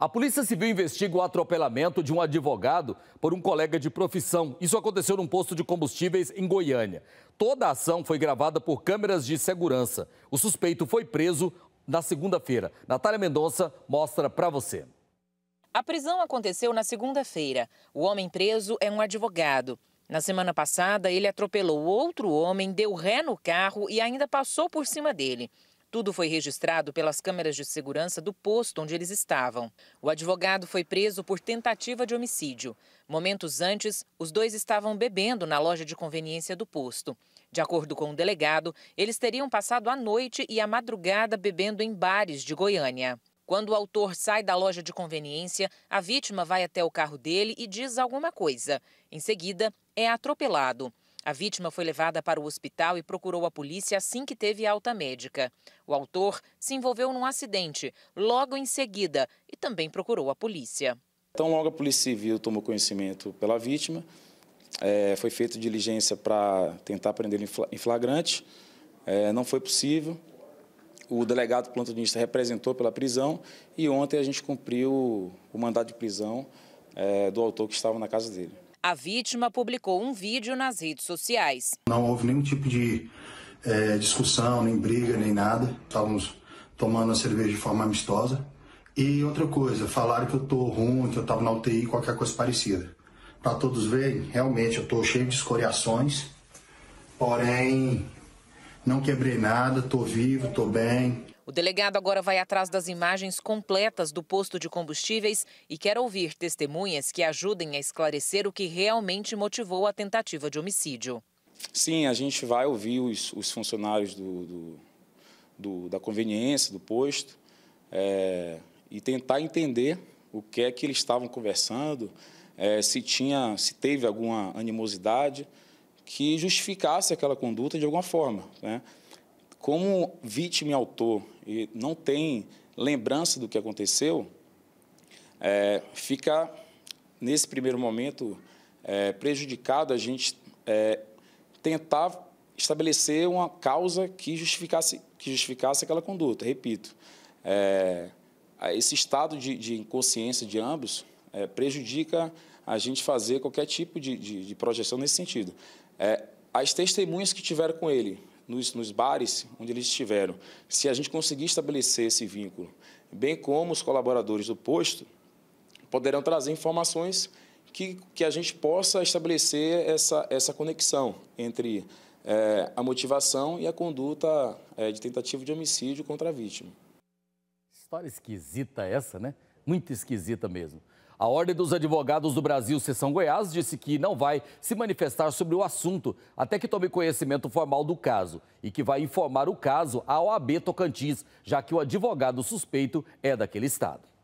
A Polícia Civil investiga o atropelamento de um advogado por um colega de profissão. Isso aconteceu num posto de combustíveis em Goiânia. Toda a ação foi gravada por câmeras de segurança. O suspeito foi preso na segunda-feira. Natália Mendonça mostra para você. A prisão aconteceu na segunda-feira. O homem preso é um advogado. Na semana passada, ele atropelou outro homem, deu ré no carro e ainda passou por cima dele. Tudo foi registrado pelas câmeras de segurança do posto onde eles estavam. O advogado foi preso por tentativa de homicídio. Momentos antes, os dois estavam bebendo na loja de conveniência do posto. De acordo com o delegado, eles teriam passado a noite e a madrugada bebendo em bares de Goiânia. Quando o autor sai da loja de conveniência, a vítima vai até o carro dele e diz alguma coisa. Em seguida, é atropelado. A vítima foi levada para o hospital e procurou a polícia assim que teve alta médica. O autor se envolveu num acidente logo em seguida e também procurou a polícia. Então, logo a Polícia Civil tomou conhecimento pela vítima, é, foi feita diligência para tentar prendê-lo em flagrante, é, não foi possível. O delegado plantonista representou pela prisão e ontem a gente cumpriu o mandado de prisão é, do autor que estava na casa dele. A vítima publicou um vídeo nas redes sociais. Não houve nenhum tipo de é, discussão, nem briga, nem nada. Estávamos tomando a cerveja de forma amistosa. E outra coisa, falaram que eu tô ruim, que eu estava na UTI, qualquer coisa parecida. Para todos verem, realmente eu tô cheio de escoriações, porém não quebrei nada, tô vivo, tô bem. O delegado agora vai atrás das imagens completas do posto de combustíveis e quer ouvir testemunhas que ajudem a esclarecer o que realmente motivou a tentativa de homicídio. Sim, a gente vai ouvir os, os funcionários do, do, do, da conveniência, do posto, é, e tentar entender o que é que eles estavam conversando, é, se, tinha, se teve alguma animosidade que justificasse aquela conduta de alguma forma. Né? Como vítima e autor e não tem lembrança do que aconteceu, é, fica, nesse primeiro momento, é, prejudicado a gente é, tentar estabelecer uma causa que justificasse, que justificasse aquela conduta. Repito, é, esse estado de, de, inconsciência de ambos é, prejudica a gente fazer qualquer tipo de, de, de projeção nesse sentido. É, as testemunhas que tiveram com ele, nos, nos bares onde eles estiveram. Se a gente conseguir estabelecer esse vínculo, bem como os colaboradores do posto, poderão trazer informações que, que a gente possa estabelecer essa, essa conexão entre é, a motivação e a conduta é, de tentativa de homicídio contra a vítima. História esquisita essa, né? Muito esquisita mesmo. A Ordem dos Advogados do Brasil, Sessão Goiás, disse que não vai se manifestar sobre o assunto até que tome conhecimento formal do caso e que vai informar o caso à OAB Tocantins, já que o advogado suspeito é daquele estado.